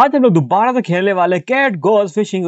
आज हम लोग दोबारा से खेलने वाले कैट गोल्स फिशिंग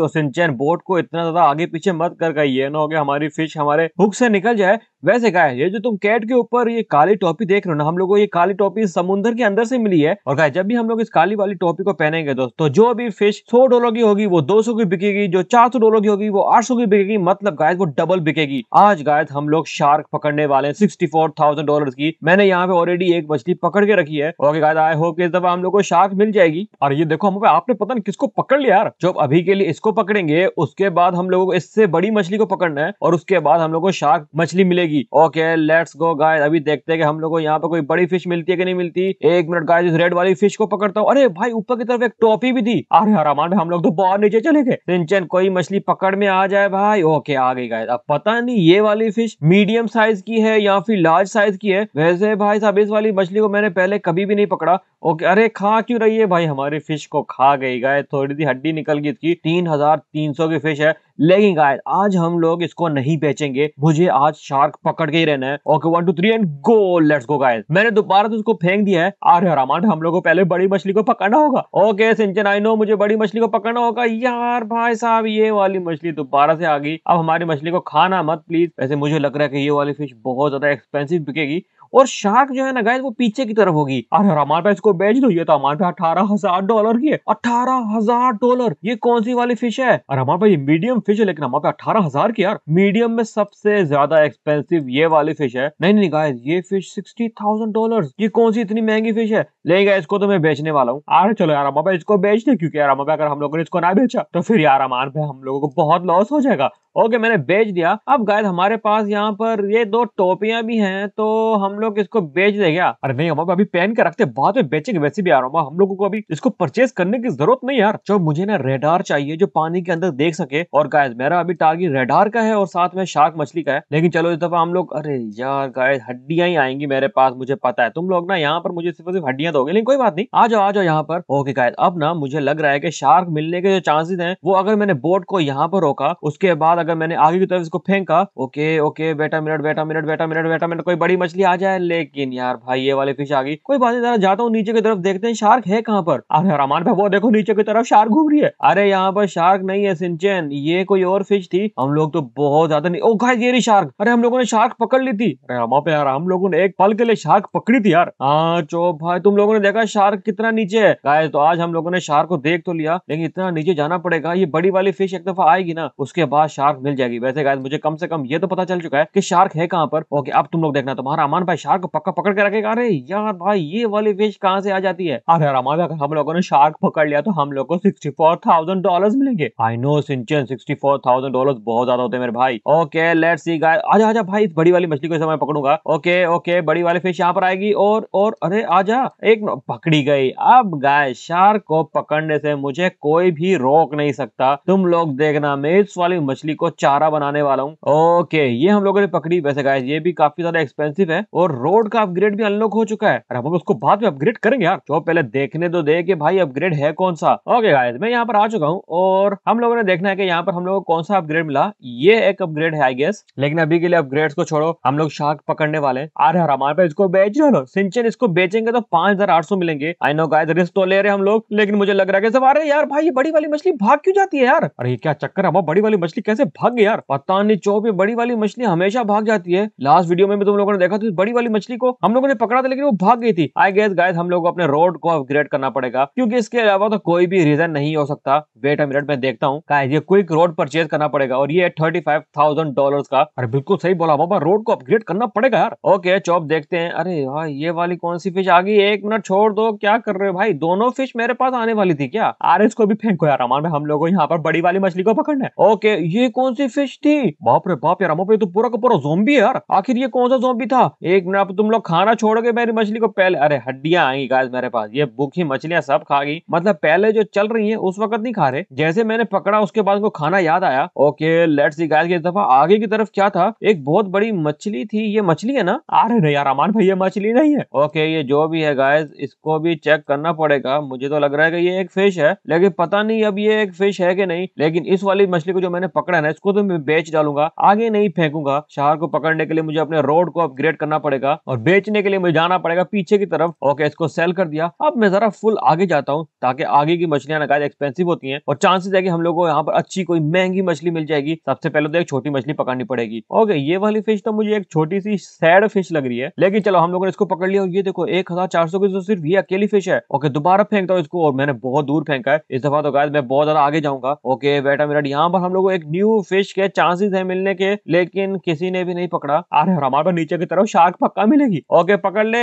बोट को इतना ज्यादा आगे पीछे मत कर गई ये ना हो गया हमारी फिश हमारे हुक से निकल जाए वैसे गाय ये जो तुम कैट के ऊपर ये काली टोपी देख रहे हो ना हम लोग को ये काली टोपी समुद्र के अंदर से मिली है और गाय जब भी हम लोग इस काली वाली टोपी को पहनेंगे दोस्तों तो जो भी फिश सौ डॉलर की होगी वो दो सौ की बिकेगी जो चार सौ डॉलर की होगी वो आठ सौ की बिकेगी मतलब गाय वो डबल बिकेगी आज गाय हम लोग शार्क पकड़ने वाले सिक्सटी फोर थाउजेंड डॉलर की मैंने यहाँ पे ऑलरेडी एक मछली पकड़ के रखी है और गाय आई होप इस दफा हम लोग को शार्क मिल जाएगी और ये देखो हम आपने पता नहीं किसको पकड़ लिया यार जो अभी के लिए इसको पकड़ेंगे उसके बाद हम लोगों को इससे बड़ी मछली को पकड़ना है और उसके बाद हम लोग को शार्क मछली मिलेगी जाएगी ओके लेट्स गो गाय अभी देखते हैं कि हम लोगों को यहाँ पे कोई बड़ी फिश मिलती है कि नहीं मिलती एक मिनट गाय इस रेड वाली फिश को पकड़ता हूँ अरे भाई ऊपर की तरफ एक टोपी भी थी अरे हरामान हम लोग तो बहुत नीचे चले गए सिंचन कोई मछली पकड़ में आ जाए भाई ओके आ गई गाय अब पता नहीं ये वाली फिश मीडियम साइज की है या फिर लार्ज साइज की है वैसे भाई साहब इस वाली मछली को मैंने पहले कभी भी नहीं पकड़ा ओके अरे खा क्यों रही है भाई हमारी फिश को खा गई गाय थोड़ी सी हड्डी निकल गई इसकी तीन हजार तीन सौ की फिश है लेकिन गाय आज हम लोग इसको नहीं बेचेंगे मुझे आज शार्क पकड़ के ही रहना है okay one two three and go let's go guys मैंने दोबारा तो उसको फेंक दिया है अरे रामान हम लोग को पहले बड़ी मछली को पकड़ना होगा ओके सिंचन आई नो मुझे बड़ी मछली को पकड़ना होगा यार भाई साहब ये वाली मछली दोबारा से आ गई अब हमारी मछली को खाना मत प्लीज वैसे मुझे लग रहा है कि ये वाली फिश बहुत ज्यादा एक्सपेंसिव बिकेगी और शार्क जो है ना गाइस वो पीछे की तरफ होगी अरे हमारे पास इसको बेच दो ये तो हमारे पास अठारह हजार डॉलर की है अठारह हजार डॉलर ये कौन सी वाली फिश है और हमारे पास ये मीडियम फिश है लेकिन हमारे पास अठारह हजार की यार मीडियम में सबसे ज्यादा एक्सपेंसिव ये वाली फिश है नहीं नहीं गाइस ये फिश सिक्सटी थाउजेंड डॉलर ये कौन सी इतनी महंगी फिश है लेकिन इसको तो मैं बेचने वाला हूँ अरे चलो यार अमाबा इसको बेच दे क्योंकि यार अमाबा अगर हम लोगों ने इसको ना बेचा तो फिर यार अमान पे हम लोगों को बहुत लॉस हो जाएगा ओके मैंने बेच दिया अब गायद हमारे पास यहाँ पर ये दो टोपियां भी हैं तो हम लोग इसको बेच दे क्या अरे नहीं अमाबा अभी पहन के रखते बाद में बेचेंगे वैसे भी यार हम लोगों को अभी इसको परचेज करने की जरूरत नहीं यार जो मुझे ना रेडार चाहिए जो पानी के अंदर देख सके और गायद मेरा अभी टारगेट रेडार का है और साथ में शार्क मछली का है लेकिन चलो इस दफा हम लोग अरे यार गायद हड्डियां ही आएंगी मेरे पास मुझे पता है तुम लोग ना यहाँ पर मुझे सिर्फ सिर्फ हड्डियां शिकायत होगी लेकिन कोई बात नहीं आ जाओ आ जाओ यहाँ पर ओके कायद अब ना मुझे लग रहा है कि शार्क मिलने के जो चांसेस हैं वो अगर मैंने बोट को यहाँ पर रोका उसके बाद अगर मैंने आगे की तरफ इसको फेंका ओके ओके बेटा मिनट बेटा मिनट बेटा मिनट बेटा मिनट कोई बड़ी मछली आ जाए लेकिन यार भाई ये वाले फिश आ गई कोई बात नहीं जरा जाता हूँ नीचे की तरफ देखते हैं शार्क है कहाँ पर अरे रामान भाई वो देखो नीचे की तरफ शार्क घूम रही है अरे यहाँ पर शार्क नहीं है सिंचन ये कोई और फिश थी हम लोग तो बहुत ज्यादा नहीं ओ गाइस ये रही शार्क अरे हम लोगों ने शार्क पकड़ ली थी अरे हम पे यार हम लोगों ने एक पल के लिए शार्क पकड़ी थी यार हाँ चो भाई तुम लोग लोगों ने देखा शार्क कितना नीचे है गाइस तो आज हम लोगों ने शार्क को देख तो लिया लेकिन इतना नीचे जाना पड़ेगा ये बड़ी वाली फिश एक दफा आएगी ना उसके बाद शार्क मिल जाएगी वैसे गाय मुझे कम से कम ये तो पता चल चुका है की शार्क है कहाँ पर ओके अब तुम लोग देखना तुम्हारा अमान भाई शार्क को पक्का पकड़ के रखेगा अरे यार भाई ये वाली फिश कहाँ से आ जाती है अरे अमान भाई हम लोगों ने शार्क पकड़ लिया तो हम लोग को सिक्सटी फोर थाउजेंड डॉलर मिलेंगे आई नो सिंचन सिक्सटी फोर थाउजेंड डॉलर बहुत ज्यादा होते हैं मेरे भाई ओके लेट सी गाय आजा आजा भाई इस बड़ी वाली मछली को मैं पकड़ूंगा ओके ओके बड़ी वाली फिश यहाँ पर आएगी और और अरे आजा ए एक पकड़ी गई अब गाय शार्क को पकड़ने से मुझे कोई भी रोक नहीं सकता तुम लोग देखना मैं इस वाली मछली को चारा बनाने वाला हूँ ओके ये हम लोगों ने पकड़ी वैसे गाय ये भी काफी ज्यादा एक्सपेंसिव है और रोड का अपग्रेड भी अनलॉक हो चुका है और हम उसको बाद में अपग्रेड करेंगे यार जो पहले देखने तो दे के भाई अपग्रेड है कौन सा ओके गाय मैं यहाँ पर आ चुका हूँ और हम लोगों ने देखना है की यहाँ पर हम लोग को कौन सा अपग्रेड मिला ये एक अपग्रेड है आई गेस लेकिन अभी के लिए अपग्रेड को छोड़ो हम लोग शार्क पकड़ने वाले अरे हमारे पास इसको बेच रहे हो सिंचन इसको बेचेंगे तो पांच 12800 मिलेंगे आई नो गाइस रिस्क तो ले रहे हम लोग लेकिन मुझे लग रहा है सब अरे यार भाई ये बड़ी वाली मछली भाग क्यों जाती है यार अरे क्या चक्कर है बड़ी वाली मछली कैसे भाग गई यार पता नहीं चौबे बड़ी वाली मछली हमेशा भाग जाती है लास्ट वीडियो में भी तुम लोगों ने देखा तो बड़ी वाली मछली को हम लोगों ने पकड़ा था लेकिन वो भाग गई थी आई गेस गाइस हम लोग को अपने रोड को अपग्रेड करना पड़ेगा क्योंकि इसके अलावा तो कोई भी रीजन नहीं हो सकता वेट अ मिनट में देखता हूँ ये क्विक रोड परचेज करना पड़ेगा और ये थर्टी फाइव थाउजेंड डॉलर का अरे बिल्कुल सही बोला बाबा रोड को अपग्रेड करना पड़ेगा यार ओके चौप देखते हैं अरे यार ये वाली कौन सी फिश आ गई एक मिनट अपना छोड़ दो क्या कर रहे हो भाई दोनों फिश मेरे पास आने वाली थी क्या आर एस को भी फेंको यार अमान में हम लोगों यहाँ पर बड़ी वाली मछली को पकड़ना है ओके ये कौन सी फिश थी बाप रे बाप यार अमो पे तो पूरा का पूरा जोम्बी है यार आखिर ये कौन सा जोम्बी था एक मिनट तुम लोग खाना छोड़ोगे मेरी मछली को पहले अरे हड्डियां आएंगी गाय मेरे पास ये भूखी मछलियां सब खा गई मतलब पहले जो चल रही है उस वक्त नहीं खा रहे जैसे मैंने पकड़ा उसके बाद उनको खाना याद आया ओके लेट्स सी गाइस इस दफा आगे की तरफ क्या था एक बहुत बड़ी मछली थी ये मछली है ना अरे नहीं यार अमान भाई ये मछली नहीं है ओके ये जो भी है गाय गाइस इसको भी चेक करना पड़ेगा मुझे तो लग रहा है कि ये एक फिश है लेकिन पता नहीं अब ये एक फिश है कि नहीं लेकिन इस वाली मछली को जो मैंने पकड़ा है ना इसको तो मैं बेच डालूंगा आगे नहीं फेंकूंगा शहर को पकड़ने के लिए मुझे अपने रोड को अपग्रेड करना पड़ेगा और बेचने के लिए मुझे जाना पड़ेगा पीछे की तरफ ओके इसको सेल कर दिया अब मैं जरा फुल आगे जाता हूँ ताकि आगे की मछलियां नकाज एक्सपेंसिव होती है और चांसेस है कि हम लोग को यहाँ पर अच्छी कोई महंगी मछली मिल जाएगी सबसे पहले तो एक छोटी मछली पकड़नी पड़ेगी ओके ये वाली फिश तो मुझे एक छोटी सी सैड फिश लग रही है लेकिन चलो हम लोगों ने इसको पकड़ लिया और ये देखो एक हजार चार सौ देखोगे तो सिर्फ ये अकेली फिश है ओके दोबारा फेंकता हूँ इसको और मैंने बहुत दूर फेंका है इस दफा तो गाय मैं बहुत ज्यादा आगे जाऊंगा ओके बेटा मेरा यहाँ पर हम लोग एक न्यू फिश के चांसेस है मिलने के लेकिन किसी ने भी नहीं पकड़ा अरे हमारे नीचे की तरफ शार्क पक्का मिलेगी ओके पकड़ ले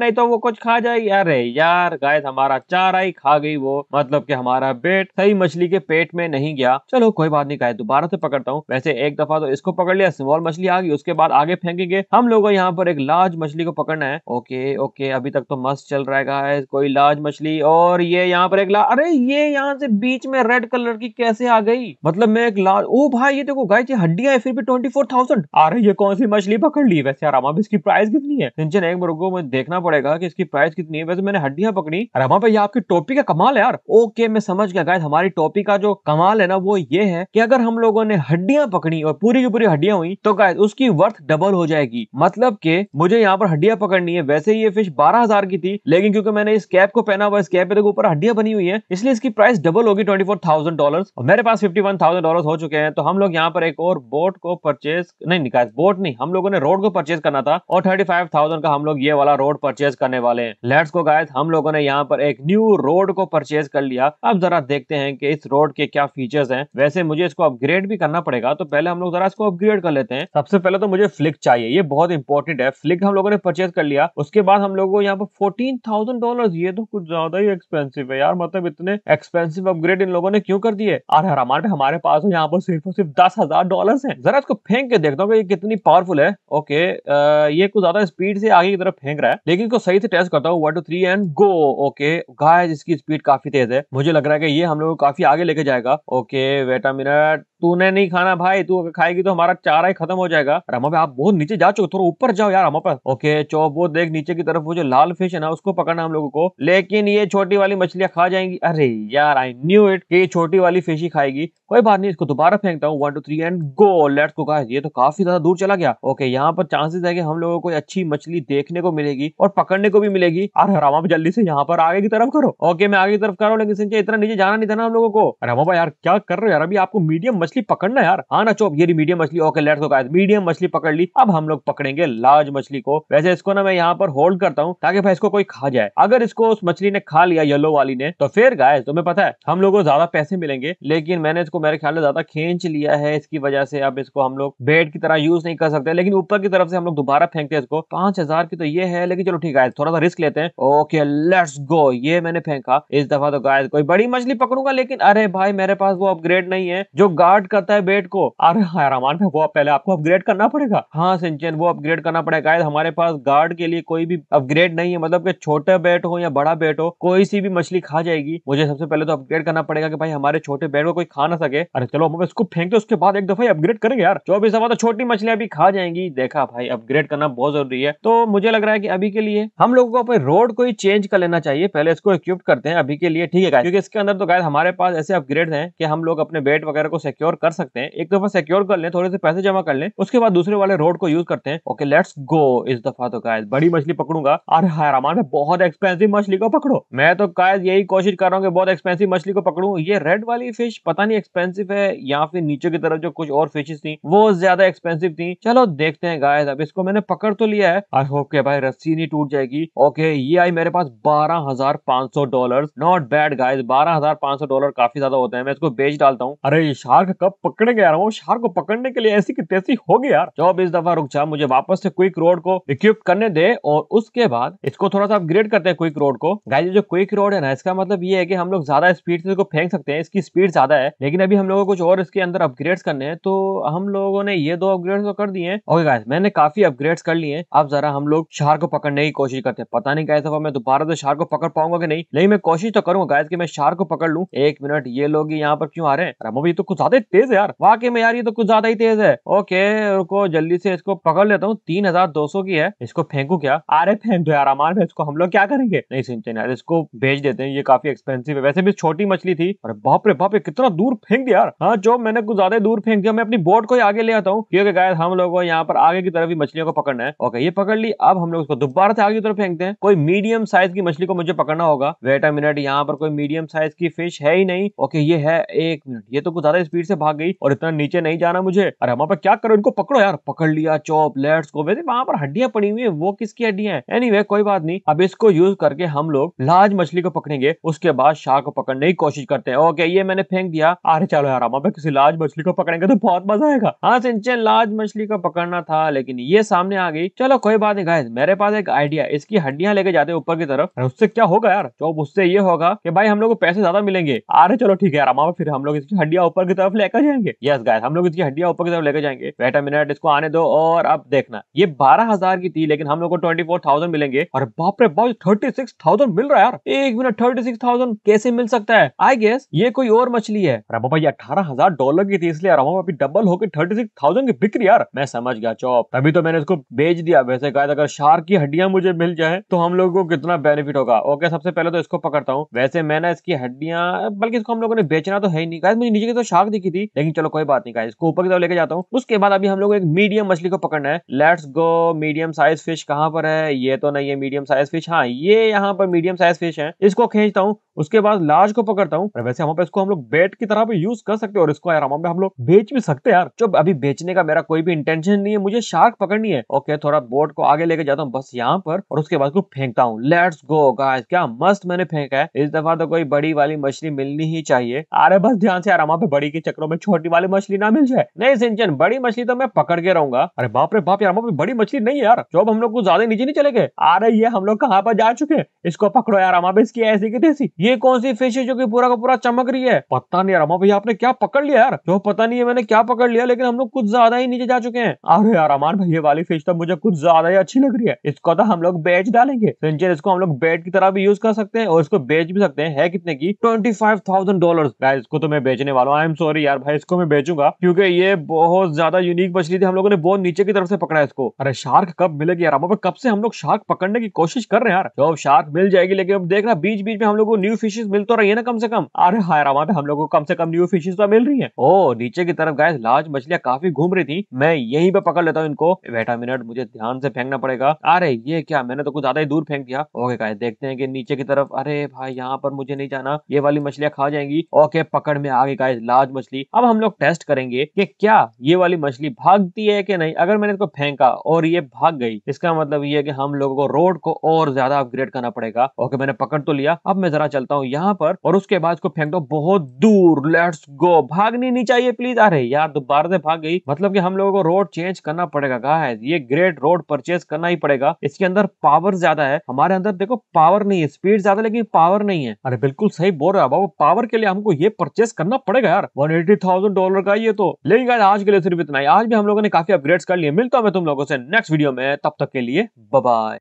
नहीं तो वो कुछ खा जाएगी अरे यार गाय हमारा चारा ही खा गई वो मतलब की हमारा पेट सही मछली के पेट में नहीं गया चलो कोई बात नहीं गाय दोबारा से पकड़ता हूँ वैसे एक दफा तो इसको पकड़ लिया स्मॉल मछली आ गई उसके बाद आगे फेंकेंगे हम लोगों यहाँ पर एक लार्ज मछली को पकड़ना है ओके ओके अभी तक तो मस्त बस चल रहा है गाइस कोई लार्ज मछली और ये यहाँ पर एक ला अरे ये यहाँ से बीच में रेड कलर की कैसे आ गई मतलब मैं एक लार्ज ओ भाई ये देखो गाइस ये हड्डियां फिर भी ट्वेंटी फोर थाउजेंड अरे ये कौन सी मछली पकड़ ली वैसे यार इसकी प्राइस कितनी है टेंशन एक बार को देखना पड़ेगा की इसकी प्राइस कितनी है वैसे मैंने हड्डियां पकड़ी अरे भाई आपकी टोपी का कमाल है यार ओके मैं समझ गया गाइस हमारी टोपी का जो कमाल है ना वो ये है की अगर हम लोगों ने हड्डियां पकड़ी और पूरी की पूरी हड्डियां हुई तो गाइस उसकी वर्थ डबल हो जाएगी मतलब के मुझे यहाँ पर हड्डियां पकड़नी है वैसे ये फिश बारह हजार की थी थी लेकिन क्योंकि मैंने इस कैप को पहना हुआ इस कैप के ऊपर हड्डियां बनी हुई है इसलिए इसकी प्राइस डबल होगी ट्वेंटी फोर थाउजेंड डॉलर और मेरे पास फिफ्टी वन थाउजेंड डॉलर हो चुके हैं तो हम लोग यहाँ पर एक और बोट को परचेज नहीं निकाय बोट नहीं हम लोगों ने रोड को परचेज करना था और थर्टी फाइव थाउजेंड का हम लोग ये वाला रोड परचेज करने वाले हैं लेट्स को गाय हम लोगों ने यहाँ पर एक न्यू रोड को परचेज कर लिया अब जरा देखते हैं कि इस रोड के क्या फीचर्स हैं वैसे मुझे इसको अपग्रेड भी करना पड़ेगा तो पहले हम लोग जरा इसको अपग्रेड कर लेते हैं सबसे पहले तो मुझे फ्लिक चाहिए ये बहुत इंपॉर्टेंट है फ्लिक हम लोगों ने परचेज कर लिया उसके बाद हम लोगों को यहाँ पर फोर्टीन थाउजेंड डॉलर ये तो कुछ ज्यादा ही एक्सपेंसिव है यार मतलब इतने एक्सपेंसिव अपग्रेड इन लोगों ने क्यों कर दिए और हमारे हमारे पास तो यहाँ पर सिर्फ और सिर्फ दस हजार डॉलर है जरा इसको फेंक के देखता हूँ ये कितनी पावरफुल है ओके आ, ये कुछ ज्यादा स्पीड से आगे की तरफ फेंक रहा है लेकिन इसको सही से टेस्ट करता हूँ one two three and go okay guy इसकी स्पीड काफी तेज है मुझे लग रहा है कि ये हम लोग काफी आगे लेके जाएगा ओके वेट मिनट तूने नहीं खाना भाई तू अगर खाएगी तो हमारा चारा ही खत्म हो जाएगा रमा भाई आप बहुत नीचे जा चुके थोड़ा ऊपर जाओ यार हमारे पास ओके चौप वो देख नीचे की तरफ वो जो लाल फिश है ना उसको पकड़ना हम लोगों को लेकिन ये छोटी वाली मछलियां खा जाएंगी अरे यार आई न्यू इट ये छोटी वाली फिश ही खाएगी कोई बात नहीं इसको दोबारा फेंकता हूँ one two three and go let's को ये तो काफी ज्यादा दूर चला गया ओके यहाँ पर चांसेस है कि हम लोगों को अच्छी मछली देखने को मिलेगी और पकड़ने को भी मिलेगी अरे रामा जल्दी से यहाँ पर आगे की तरफ करो ओके मैं आगे की तरफ करो लेकिन इतना नीचे जाना नहीं था ना हम लोगों को रामा यार क्या कर रहे हो यार अभी आपको मीडियम मछली पकड़ना यार आना हाँ ना चोप ये मीडियम मछली okay let's go guys medium मछली पकड़ ली अब हम लोग पकड़ेंगे लार्ज मछली को वैसे इसको ना मैं यहाँ पर होल्ड करता हूँ ताकि भाई इसको कोई खा जाए अगर इसको उस मछली ने खा लिया येलो वाली ने तो फिर गाय तुम्हें पता है हम लोग को ज्यादा पैसे मिलेंगे लेकिन मैंने इसको मेरे ख्याल से ज्यादा खींच लिया है इसकी वजह से अब इसको हम लोग बेड की तरह यूज नहीं कर सकते लेकिन ऊपर की तरफ से हम लोग दोबारा फेंकते हैं इसको पांच हजार की तो ये है लेकिन चलो ठीक है थोड़ा सा रिस्क लेते हैं ओके लेट्स गो ये मैंने फेंका इस दफा तो गाय कोई बड़ी मछली पकड़ूंगा लेकिन अरे भाई मेरे पास वो अपग्रेड नहीं है जो गार्ड स्टार्ट करता है बेट को अरे हैरामान हाँ वो पहले आपको अपग्रेड करना पड़ेगा हाँ सिंचन वो अपग्रेड करना पड़ेगा हमारे पास गार्ड के लिए कोई भी अपग्रेड नहीं है मतलब कि बेट हो या बड़ा बेट हो कोई सी भी मछली खा जाएगी मुझे सबसे पहले तो अपग्रेड करना पड़ेगा कि भाई हमारे छोटे बेट को कोई खा ना सके अरे चलो हम इसको फेंकते उसके बाद एक दफा अपग्रेड करेंगे यार चौबीस हवा तो छोटी मछलियां भी खा जाएंगी देखा भाई अपग्रेड करना बहुत जरूरी है तो मुझे लग रहा है की अभी के लिए हम लोगों को अपने रोड को ही चेंज कर लेना चाहिए पहले इसको इक्विप करते हैं अभी के लिए ठीक है क्योंकि इसके अंदर तो गाय हमारे पास ऐसे अपग्रेड हैं कि हम लोग अपने बेट वगैरह को सिक्योर सिक्योर कर सकते हैं एक दफा सिक्योर कर ले थोड़े से पैसे जमा कर ले उसके बाद दूसरे वाले रोड को यूज करते हैं ओके लेट्स गो इस दफा तो गायस बड़ी मछली पकड़ूंगा अरे हाय रामान बहुत एक्सपेंसिव मछली को पकड़ो मैं तो गायस यही कोशिश कर रहा हूँ कि बहुत एक्सपेंसिव मछली को पकड़ू ये रेड वाली फिश पता नहीं एक्सपेंसिव है या फिर नीचे की तरफ जो कुछ और फिशेस थी वो ज्यादा एक्सपेंसिव थी चलो देखते हैं गायस अब इसको मैंने पकड़ तो लिया है आई होप के भाई रस्सी नहीं टूट जाएगी ओके ये आई मेरे पास बारह हजार पांच सौ डॉलर नॉट बैड गाइज बारह हजार पांच सौ डॉलर काफी ज्यादा होते हैं मैं इसको बेच डालता हूँ अरे शार्क कब पकड़ गया हूँ शार को पकड़ने के लिए ऐसी की तैसी होगी यार जॉब इस दफा रुक जा मुझे वापस से क्विक रोड को इक्विप करने दे और उसके बाद इसको थोड़ा सा अपग्रेड करते हैं क्विक रोड को गाय जो क्विक रोड है ना इसका मतलब ये है कि हम लोग ज्यादा स्पीड से इसको फेंक सकते हैं इसकी स्पीड ज्यादा है लेकिन अभी हम लोगों को कुछ और इसके अंदर अपग्रेड करने हैं तो हम लोगों ने ये दो अपग्रेड तो कर दिए ओके गाय मैंने काफी अपग्रेड कर लिए अब जरा हम लोग शार को पकड़ने की कोशिश करते हैं पता नहीं दफा मैं दोबारा से शार को पकड़ पाऊंगा कि नहीं लेकिन मैं कोशिश तो करूंगा गाय की मैं शार को पकड़ लू एक मिनट ये लोग यहाँ पर क्यों आ रहे हैं अरे भी तो कुछ ज्यादा तेज है यार वाकई में यार ये तो कुछ ज्यादा ही तेज है ओके रुको जल्दी से इसको पकड़ लेता हूँ तीन हजार दो सौ की है इसको फेंकू क्या अरे फेंक दो यार अमान भाई इसको हम लोग क्या करेंगे नहीं सिंचन यार इसको भेज देते हैं ये काफी एक्सपेंसिव है वैसे भी छोटी मछली थी अरे बाप रे बाप रे कितना दूर फेंक दिया यार हाँ जो मैंने कुछ ज्यादा दूर फेंक दिया मैं अपनी बोट को ही आगे ले आता हूँ क्योंकि गाय हम लोग यहाँ पर आगे की तरफ ही मछलियों को पकड़ना है ओके ये पकड़ ली अब हम लोग उसको दोबारा से आगे की तरफ फेंकते हैं कोई मीडियम साइज की मछली को मुझे पकड़ना होगा वेट अ मिनट यहाँ पर कोई मीडियम साइज की फिश है ही नहीं ओके ये है एक मिनट ये तो कुछ ज्यादा स्पीड से भाग गई और इतना नीचे नहीं जाना मुझे अरे पर क्या करो इनको पकड़ो यार पकड़ लिया चौप लेट्स को वैसे वहां पर हड्डियां पड़ी हुई है वो किसकी हड्डियां है एनीवे anyway, कोई बात नहीं अब इसको यूज करके हम लोग लार्ज मछली को पकड़ेंगे उसके बाद शाह को पकड़ने की कोशिश करते हैं ओके ये मैंने फेंक दिया अरे चलो यार पर किसी लार्ज मछली को पकड़ेंगे तो बहुत मजा आएगा हाँ सिंचन लार्ज मछली को पकड़ना था लेकिन ये सामने आ गई चलो कोई बात नहीं गाय मेरे पास एक आइडिया इसकी हड्डियां लेके जाते ऊपर की तरफ उससे क्या होगा यार चौप उससे ये होगा की भाई हम लोग को पैसे ज्यादा मिलेंगे अरे चलो ठीक है यार फिर हम लोग इसकी हड्डियां ऊपर की तरफ लेकर जाएंगे यस गाय हम लोग इसकी हड्डियां ऊपर की तरफ लेकर जाएंगे वेट मिनट इसको आने दो और अब देखना ये बारह हजार की थी लेकिन हम लोग को ट्वेंटी फोर थाउजेंड मिलेंगे और बाप रे बाप थर्टी सिक्स थाउजेंड मिल रहा है यार एक मिनट थर्टी सिक्स थाउजेंड कैसे मिल सकता है आई गेस ये कोई और मछली है अरे बाबा ये अठारह हजार डॉलर की थी इसलिए रामा अभी डबल होकर थर्टी सिक्स थाउजेंड की बिक्री यार मैं समझ गया चौप तभी तो मैंने इसको बेच दिया वैसे गाय अगर शार्क की हड्डियां मुझे मिल जाए तो हम लोगों को कितना बेनिफिट होगा ओके सबसे पहले तो इसको पकड़ता हूँ वैसे मैंने इसकी हड्डियां बल्कि इसको हम लोगों ने बेचना तो है ही नहीं गाय मुझे नीचे की तो शार्क दिखी की थी लेकिन चलो कोई बात नहीं का इसको ऊपर की तरफ लेके जाता हूँ उसके बाद अभी हम लोग एक मीडियम मछली को पकड़ना है let's go medium size fish कहाँ पर है ये तो नहीं है मीडियम साइज फिश हाँ ये यहाँ पर मीडियम साइज फिश है इसको खींचता हूँ उसके बाद लार्ज को पकड़ता हूँ वैसे हम इसको हम लोग बेट की तरह यूज कर सकते हैं और इसको आराम हम हम लोग बेच भी सकते हैं यार जो अभी बेचने का मेरा कोई भी इंटेंशन नहीं है मुझे शार्क पकड़नी है ओके थोड़ा बोट को आगे लेके जाता हूँ बस यहाँ पर और उसके बाद फेंकता हूँ लेट्स गो गाइस क्या मस्त मैंने फेंका है इस दफा तो कोई बड़ी वाली मछली मिलनी ही चाहिए अरे बस ध्यान से आराम पे बड़ी के चक्कर करो मैं छोटी वाली मछली ना मिल जाए नहीं सिंचन बड़ी मछली तो मैं पकड़ के रहूंगा अरे बाप रे बाप यार वहाँ बड़ी मछली नहीं यार जो हम लोग को ज्यादा नीचे नहीं चले गए अरे ये हम लोग कहाँ पर जा चुके इसको पकड़ो यार हमारे इसकी ऐसी की तैसी ये कौन सी फिश है जो की पूरा का पूरा चमक रही है पता नहीं यार हमारे भैया आपने क्या पकड़ लिया यार जो पता नहीं है मैंने क्या पकड़ लिया लेकिन हम लोग कुछ ज्यादा ही नीचे जा चुके हैं अरे यार हमारे भैया वाली फिश तो मुझे कुछ ज्यादा ही अच्छी लग रही है इसको तो हम लोग बेच डालेंगे सिंचन इसको हम लोग बेट की तरह भी यूज कर सकते हैं और इसको बेच भी सकते हैं है कितने की ट्वेंटी फाइव थाउजेंड डॉलर इसको तो मैं बेचने वाला हूँ आई एम सॉरी यार भाई इसको मैं बेचूंगा क्योंकि ये बहुत ज्यादा यूनिक मछली थी हम लोगों ने बहुत नीचे की तरफ से पकड़ा इसको अरे शार्क कब मिलेगी यार हमारे कब से हम लोग शार्क पकड़ने की कोशिश कर रहे हैं यार जॉब शार्क मिल जाएगी लेकिन अब रहा बीच बीच में हम लोग को न्यू फिशेज मिल तो रही है ना कम से कम अरे हाँ यार पे हम लोग को कम से कम न्यू फिशेज तो मिल रही है ओ नीचे की तरफ गाय लार्ज मछलियाँ काफी घूम रही थी मैं यही पे पकड़ लेता हूँ इनको बेटा मिनट मुझे ध्यान से फेंकना पड़ेगा अरे ये क्या मैंने तो कुछ ज्यादा ही दूर फेंक दिया ओके गाय देखते हैं कि नीचे की तरफ अरे भाई यहाँ पर मुझे नहीं जाना ये वाली मछलियाँ खा जाएंगी ओके पकड़ में आ गई गाय लार्ज मछली थी अब हम लोग टेस्ट करेंगे कि क्या ये वाली मछली भागती है कि नहीं अगर मैंने इसको फेंका और ये भाग गई इसका मतलब ये है कि हम लोगों को रोड को और ज्यादा अपग्रेड करना पड़ेगा ओके मैंने पकड़ तो लिया अब मैं जरा चलता हूँ यहाँ पर और उसके बाद इसको फेंक दो बहुत दूर लेट्स गो भागनी नहीं चाहिए प्लीज आ रही यार दोबारा से भाग गई मतलब की हम लोगों को रोड चेंज करना पड़ेगा कहा है ये ग्रेट रोड परचेज करना ही पड़ेगा इसके अंदर पावर ज्यादा है हमारे अंदर देखो पावर नहीं है स्पीड ज्यादा लेकिन पावर नहीं है अरे बिल्कुल सही बोल रहा है पावर के लिए हमको ये परचेस करना पड़ेगा यार थर्टी थाउजेंड डॉलर का ये तो लेकिन आज के लिए सिर्फ इतना ही आज भी हम लोगों ने काफी अपग्रेड्स कर लिए मिलता हूं मैं तुम लोगों से नेक्स्ट वीडियो में तब तक के लिए बाय